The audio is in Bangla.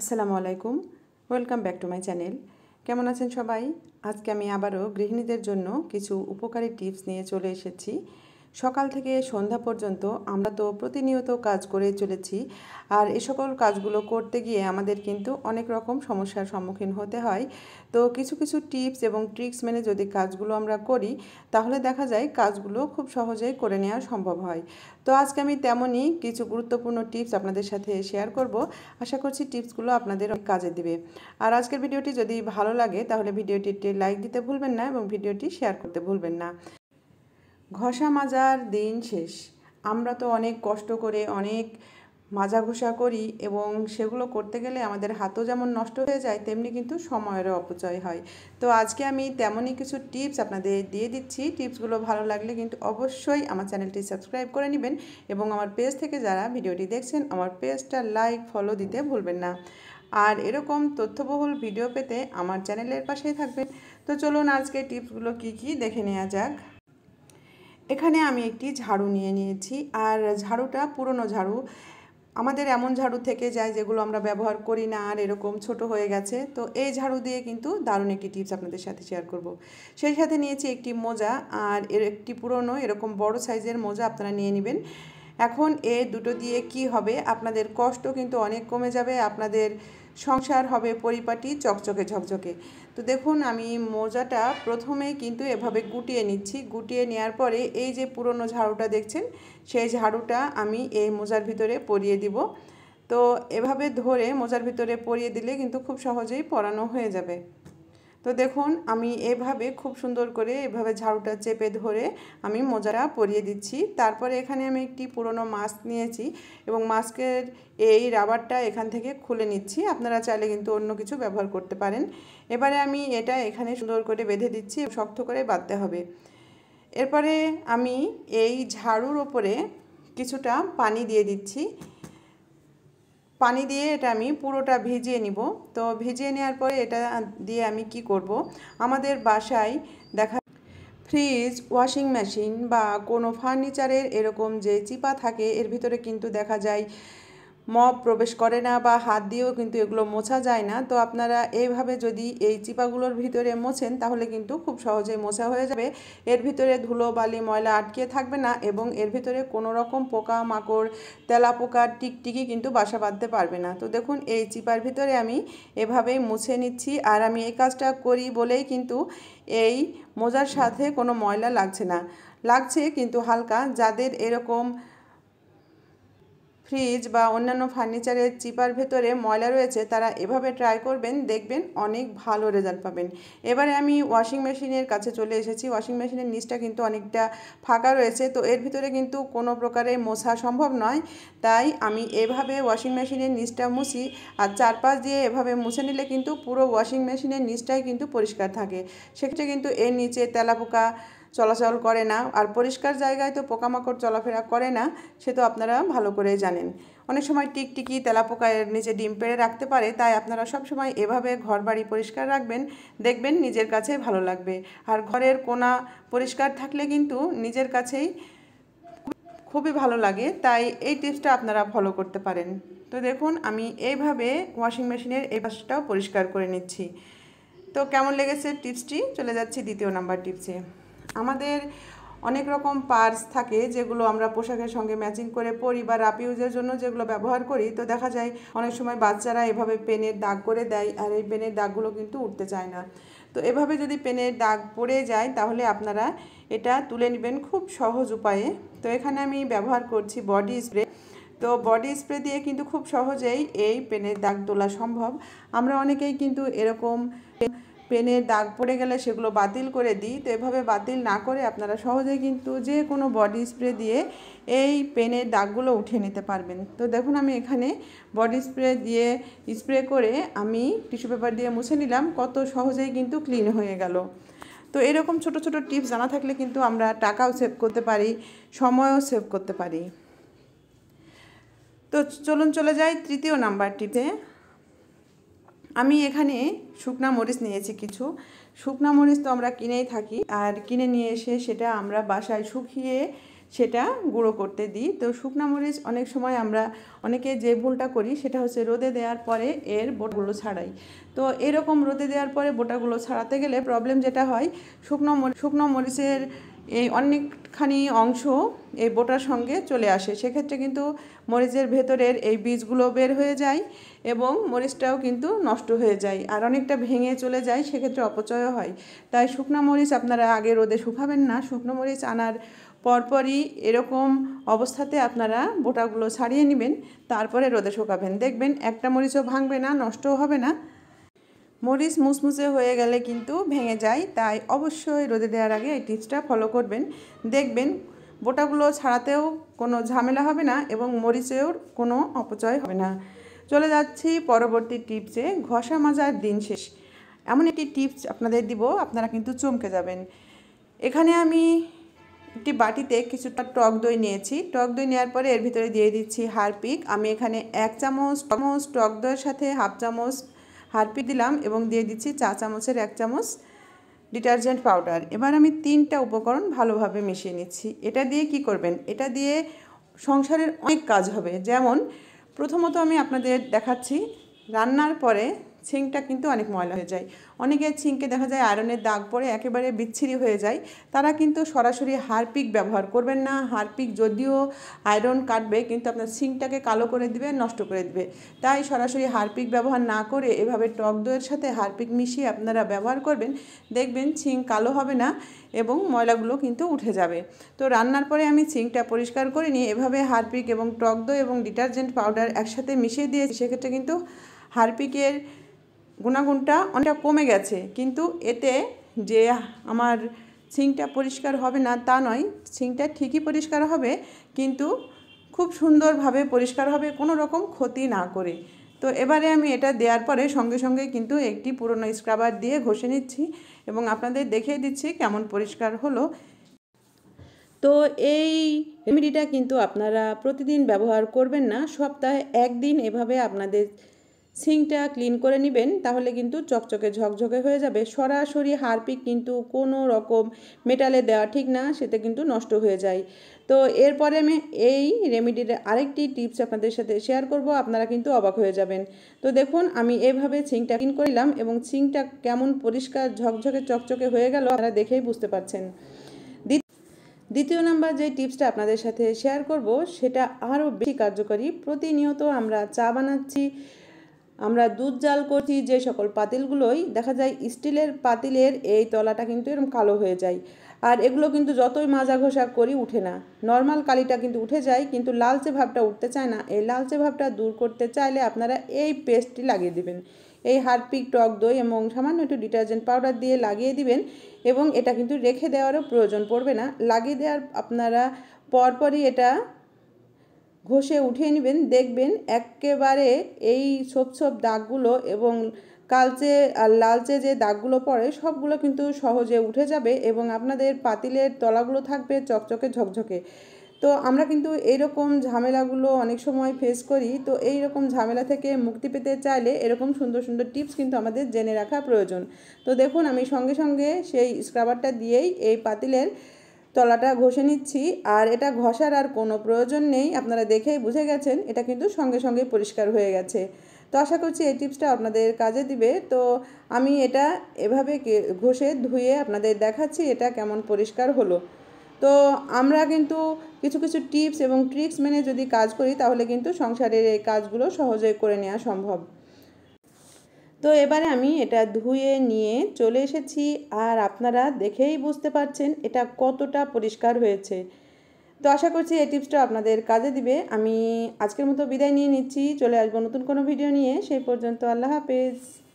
আসসালামু আলাইকুম welcome back to my channel কেমন আছেন সবাই আজকে আমি আবারও গৃহিণীদের জন্য কিছু উপকারী টিপস নিয়ে চলে এসেছি সকাল থেকে সন্ধ্যা পর্যন্ত আমরা তো প্রতিনিয়ত কাজ করে চলেছি আর এ সকল কাজগুলো করতে গিয়ে আমাদের কিন্তু অনেক রকম সমস্যার সম্মুখীন হতে হয় তো কিছু কিছু টিপস এবং ট্রিক্স মেনে যদি কাজগুলো আমরা করি তাহলে দেখা যায় কাজগুলো খুব সহজেই করে নেওয়া সম্ভব হয় তো আজকে আমি তেমনই কিছু গুরুত্বপূর্ণ টিপস আপনাদের সাথে শেয়ার করব আশা করছি টিপসগুলো আপনাদের কাজে দেবে আর আজকের ভিডিওটি যদি ভালো লাগে তাহলে ভিডিওটি লাইক দিতে ভুলবেন না এবং ভিডিওটি শেয়ার করতে ভুলবেন না ঘষা মাজার দিন শেষ আমরা তো অনেক কষ্ট করে অনেক মাজা ঘষা করি এবং সেগুলো করতে গেলে আমাদের হাতও যেমন নষ্ট হয়ে যায় তেমনি কিন্তু সময়েরও অপচয় হয় তো আজকে আমি তেমনই কিছু টিপস আপনাদের দিয়ে দিচ্ছি টিপসগুলো ভালো লাগলে কিন্তু অবশ্যই আমার চ্যানেলটি সাবস্ক্রাইব করে নেবেন এবং আমার পেজ থেকে যারা ভিডিওটি দেখছেন আমার পেজটা লাইক ফলো দিতে ভুলবেন না আর এরকম তথ্যবহুল ভিডিও পেতে আমার চ্যানেলের পাশেই থাকবেন তো চলুন আজকে টিপসগুলো কি কি দেখে নেওয়া যাক এখানে আমি একটি ঝাড়ু নিয়ে নিয়েছি আর ঝাড়ুটা পুরনো ঝাড়ু আমাদের এমন ঝাড়ু থেকে যায় যেগুলো আমরা ব্যবহার করি না আর এরকম ছোট হয়ে গেছে তো এই ঝাড়ু দিয়ে কিন্তু দারুণ একটি টিপস আপনাদের সাথে শেয়ার করব সেই সাথে নিয়েছি একটি মোজা আর এর একটি পুরনো এরকম বড় সাইজের মোজা আপনারা নিয়ে নেবেন এখন এ দুটো দিয়ে কি হবে আপনাদের কষ্ট কিন্তু অনেক কমে যাবে আপনাদের সংসার হবে পরিপাটি চকচকে ঝকঝকে তো দেখুন আমি মোজাটা প্রথমে কিন্তু এভাবে গুটিয়ে নিচ্ছি গুটিয়ে নেওয়ার পরে এই যে পুরনো ঝাড়ুটা দেখছেন সেই ঝাড়ুটা আমি এই মোজার ভিতরে পরিয়ে দিব তো এভাবে ধরে মোজার ভিতরে পরিয়ে দিলে কিন্তু খুব সহজেই পরানো হয়ে যাবে তো দেখুন আমি এভাবে খুব সুন্দর করে এভাবে ঝাড়ুটা চেপে ধরে আমি মোজাটা পরিয়ে দিচ্ছি তারপরে এখানে আমি একটি পুরনো মাস্ক নিয়েছি এবং মাস্কের এই রাবারটা এখান থেকে খুলে নিচ্ছি আপনারা চাইলে কিন্তু অন্য কিছু ব্যবহার করতে পারেন এবারে আমি এটা এখানে সুন্দর করে বেঁধে দিচ্ছি শক্ত করে বাঁধতে হবে এরপরে আমি এই ঝাড়ুর ওপরে কিছুটা পানি দিয়ে দিচ্ছি পানি দিয়ে এটা আমি পুরোটা ভিজিয়ে নিব তো ভিজিয়ে নেওয়ার পরে এটা দিয়ে আমি কি করব আমাদের বাসায় দেখা ফ্রিজ ওয়াশিং মেশিন বা কোনো ফার্নিচারের এরকম যে চিপা থাকে এর ভিতরে কিন্তু দেখা যায় মপ প্রবেশ করে না বা হাত দিয়েও কিন্তু এগুলো মোছা যায় না তো আপনারা এইভাবে যদি এই চিপাগুলোর ভিতরে মোছেন তাহলে কিন্তু খুব সহজেই মোছা হয়ে যাবে এর ভিতরে ধুলো বালি ময়লা আটকে থাকবে না এবং এর ভিতরে কোনো রকম পোকা মাকড় তেলা পোকা টিকটিকি কিন্তু বাসা বাঁধতে পারবে না তো দেখুন এই চিপার ভিতরে আমি এভাবেই মুছে নিচ্ছি আর আমি এই কাজটা করি বলেই কিন্তু এই মোজার সাথে কোনো ময়লা লাগছে না লাগছে কিন্তু হালকা যাদের এরকম ফ্রিজ বা অন্যান্য ফার্নিচারের চিপার ভেতরে ময়লা রয়েছে তারা এভাবে ট্রাই করবেন দেখবেন অনেক ভালো রেজাল্ট পাবেন এবারে আমি ওয়াশিং মেশিনের কাছে চলে এসেছি ওয়াশিং মেশিনের নিচটা কিন্তু অনেকটা ফাঁকা রয়েছে তো এর ভিতরে কিন্তু কোনো প্রকারে মোছা সম্ভব নয় তাই আমি এভাবে ওয়াশিং মেশিনের নিচটা মুছি আর চারপাশ দিয়ে এভাবে মুছে নিলে কিন্তু পুরো ওয়াশিং মেশিনের নিচটাই কিন্তু পরিষ্কার থাকে সেক্ষেত্রে কিন্তু এর নিচে তেলাপোকা চলাচল করে না আর পরিষ্কার জায়গায় তো পোকামাকড় চলাফেরা করে না সে তো আপনারা ভালো করে জানেন অনেক সময় টিকটিকি তেলাপোকা নিচে ডিম পেড়ে রাখতে পারে তাই আপনারা সব সময় এভাবে ঘর বাড়ি পরিষ্কার রাখবেন দেখবেন নিজের কাছে ভালো লাগবে আর ঘরের কোনা পরিষ্কার থাকলে কিন্তু নিজের কাছেই খুবই ভালো লাগে তাই এই টিপসটা আপনারা ফলো করতে পারেন তো দেখুন আমি এইভাবে ওয়াশিং মেশিনের এই পাশটাও পরিষ্কার করে নিচ্ছি তো কেমন লেগেছে টিপসটি চলে যাচ্ছি দ্বিতীয় নাম্বার টিপসে আমাদের অনেক রকম পার্স থাকে যেগুলো আমরা পোশাকের সঙ্গে ম্যাচিং করে পরি বা রাপ ইউজের জন্য যেগুলো ব্যবহার করি তো দেখা যায় অনেক সময় বাচ্চারা এভাবে পেনের দাগ করে দেয় আর এই পেনের দাগগুলো কিন্তু উঠতে চায় না তো এভাবে যদি পেনের দাগ পড়ে যায় তাহলে আপনারা এটা তুলে নেবেন খুব সহজ উপায়ে তো এখানে আমি ব্যবহার করছি বডি স্প্রে তো বডি স্প্রে দিয়ে কিন্তু খুব সহজেই এই পেনের দাগ তোলা সম্ভব আমরা অনেকেই কিন্তু এরকম পেনের দাগ পড়ে গেলে সেগুলো বাতিল করে দিই তো এভাবে বাতিল না করে আপনারা সহজে কিন্তু যে কোনো বডি স্প্রে দিয়ে এই পেনের দাগগুলো উঠিয়ে নিতে পারবেন তো দেখুন আমি এখানে বডি স্প্রে দিয়ে স্প্রে করে আমি টিস্যু পেপার দিয়ে মুছে নিলাম কত সহজেই কিন্তু ক্লিন হয়ে গেল তো এরকম ছোট ছোট টিপস জানা থাকলে কিন্তু আমরা টাকাও সেভ করতে পারি সময়ও সেভ করতে পারি তো চলুন চলে যাই তৃতীয় নাম্বার টিপে আমি এখানে শুকনা মরিচ নিয়েছি কিছু শুকনা মরিচ তো আমরা কিনেই থাকি আর কিনে নিয়ে এসে সেটা আমরা বাসায় শুকিয়ে সেটা গুঁড়ো করতে দিই তো শুকনা মরিচ অনেক সময় আমরা অনেকে যে ভুলটা করি সেটা হচ্ছে রোদে দেওয়ার পরে এর বোটগুলো ছাড়াই তো এরকম রোদে দেওয়ার পরে বোটাগুলো ছাড়াতে গেলে প্রবলেম যেটা হয় শুকনো শুকনো মরিচের এই অনেকখানি অংশ এই বোটার সঙ্গে চলে আসে সেক্ষেত্রে কিন্তু মরিচের ভেতরের এই বীজগুলো বের হয়ে যায় এবং মরিচটাও কিন্তু নষ্ট হয়ে যায় আর অনেকটা ভেঙে চলে যায় সেক্ষেত্রে অপচয়ও হয় তাই শুকনো মরিচ আপনারা আগে রোদে শুকাবেন না শুকনো মরিচ আনার পরপরই এরকম অবস্থাতে আপনারা বোটাগুলো ছাড়িয়ে নেবেন তারপরে রোদে শুকাবেন দেখবেন একটা মরিচও ভাঙবে না নষ্টও হবে না মরিচ মুসমুসে হয়ে গেলে কিন্তু ভেঙে যায় তাই অবশ্যই রোদে দেওয়ার আগে এই টিপসটা ফলো করবেন দেখবেন বোটাগুলো ছাড়াতেও কোনো ঝামেলা হবে না এবং মরিচেও কোনো অপচয় হবে না চলে যাচ্ছি পরবর্তী টিপসে ঘষা মাজার দিন শেষ এমন একটি টিপস আপনাদের দিব আপনারা কিন্তু চমকে যাবেন এখানে আমি একটি বাটিতে কিছুটা টক দই নিয়েছি টক দই নেওয়ার পরে এর ভিতরে দিয়ে দিচ্ছি হারপিক আমি এখানে এক চামচ চামচ টক দইয়ের সাথে হাফ চামচ হারপি দিলাম এবং দিয়ে দিচ্ছি চা চামচের এক চামচ ডিটারজেন্ট পাউডার এবার আমি তিনটা উপকরণ ভালোভাবে মিশিয়ে নিচ্ছি এটা দিয়ে কি করবেন এটা দিয়ে সংসারের অনেক কাজ হবে যেমন প্রথমত আমি আপনাদের দেখাচ্ছি রান্নার পরে ছিঙ্কটা কিন্তু অনেক ময়লা হয়ে যায় অনেকের ছিঙ্কে দেখা যায় আয়রনের দাগ পড়ে একেবারে বিচ্ছিরি হয়ে যায় তারা কিন্তু সরাসরি হারপিক ব্যবহার করবেন না হারপিক যদিও আয়রন কাটবে কিন্তু আপনার ছিঙ্কটাকে কালো করে দিবে নষ্ট করে দিবে তাই সরাসরি হারপিক ব্যবহার না করে এভাবে টক দইয়ের সাথে হারপিক মিশিয়ে আপনারা ব্যবহার করবেন দেখবেন ছিঙ্ক কালো হবে না এবং ময়লাগুলো কিন্তু উঠে যাবে তো রান্নার পরে আমি ছিঙ্কটা পরিষ্কার করে নিয়ে এভাবে হারপিক এবং টক দই এবং ডিটারজেন্ট পাউডার একসাথে মিশিয়ে দিয়ে সেক্ষেত্রে কিন্তু হারপিকের গুণাগুণটা অনেকটা কমে গেছে কিন্তু এতে যে আমার সিংটা পরিষ্কার হবে না তা নয় সিংটা ঠিকই পরিষ্কার হবে কিন্তু খুব সুন্দরভাবে পরিষ্কার হবে কোনো রকম ক্ষতি না করে তো এবারে আমি এটা দেওয়ার পরে সঙ্গে সঙ্গে কিন্তু একটি পুরনো স্ক্রাবার দিয়ে ঘষে নিচ্ছি এবং আপনাদের দেখিয়ে দিচ্ছি কেমন পরিষ্কার হলো তো এই রেমেডিটা কিন্তু আপনারা প্রতিদিন ব্যবহার করবেন না সপ্তাহে একদিন এভাবে আপনাদের সিংটা ক্লিন করে নেবেন তাহলে কিন্তু চকচকে ঝকঝকে হয়ে যাবে সরাসরি হারপিক কিন্তু কোনো রকম মেটালে দেওয়া ঠিক না সেটা কিন্তু নষ্ট হয়ে যায় তো এরপরে আমি এই রেমেডির আরেকটি টিপস আপনাদের সাথে শেয়ার করব আপনারা কিন্তু অবাক হয়ে যাবেন তো দেখুন আমি এভাবে ছিংটা ক্লিন করলাম এবং ছিংটা কেমন পরিষ্কার ঝকঝকে চকচকে হয়ে গেল আপনারা দেখেই বুঝতে পারছেন দ্বিতীয় নাম্বার যে টিপসটা আপনাদের সাথে শেয়ার করব সেটা আরও বেশি কার্যকরী প্রতিনিয়ত আমরা চা বানাচ্ছি আমরা দুধ জাল করছি যে সকল পাতিলগুলোই দেখা যায় স্টিলের পাতিলের এই তলাটা কিন্তু এরকম কালো হয়ে যায় আর এগুলো কিন্তু যতই মাজা ঘষা করি উঠে না নর্মাল কালিটা কিন্তু উঠে যায় কিন্তু লালচে ভাবটা উঠতে চায় না এই লালচে ভাবটা দূর করতে চাইলে আপনারা এই পেস্টটি লাগিয়ে দিবেন এই হারপিক টক দই এবং সামান্য একটু ডিটারজেন্ট পাউডার দিয়ে লাগিয়ে দিবেন এবং এটা কিন্তু রেখে দেওয়ারও প্রয়োজন পড়বে না লাগিয়ে দেওয়ার আপনারা পরপরই এটা ঘষে উঠিয়ে নেবেন দেখবেন একেবারে এই সব সব দাগগুলো এবং কালচে আর লালচে যে দাগগুলো পড়ে সবগুলো কিন্তু সহজে উঠে যাবে এবং আপনাদের পাতিলের তলাগুলো থাকবে চকচকে ঝকঝকে তো আমরা কিন্তু এইরকম ঝামেলাগুলো অনেক সময় ফেস করি তো এই রকম ঝামেলা থেকে মুক্তি পেতে চাইলে এরকম সুন্দর সুন্দর টিপস কিন্তু আমাদের জেনে রাখা প্রয়োজন তো দেখুন আমি সঙ্গে সঙ্গে সেই স্ক্রাবারটা দিয়েই এই পাতিলের তলাটা ঘষে নিচ্ছি আর এটা ঘষার আর কোনো প্রয়োজন নেই আপনারা দেখেই বুঝে গেছেন এটা কিন্তু সঙ্গে সঙ্গে পরিষ্কার হয়ে গেছে তো আশা করছি এই টিপসটা আপনাদের কাজে দিবে তো আমি এটা এভাবে ঘষে ধুয়ে আপনাদের দেখাচ্ছি এটা কেমন পরিষ্কার হলো তো আমরা কিন্তু কিছু কিছু টিপস এবং ট্রিক্স মেনে যদি কাজ করি তাহলে কিন্তু সংসারের এই কাজগুলো সহজে করে নেওয়া সম্ভব তো এবারে আমি এটা ধুয়ে নিয়ে চলে এসেছি আর আপনারা দেখেই বুঝতে পারছেন এটা কতটা পরিষ্কার হয়েছে তো আশা করছি এই টিপসটা আপনাদের কাজে দিবে আমি আজকের মতো বিদায় নিয়ে নিচ্ছি চলে আসবো নতুন কোনো ভিডিও নিয়ে সেই পর্যন্ত আল্লাহ হাফেজ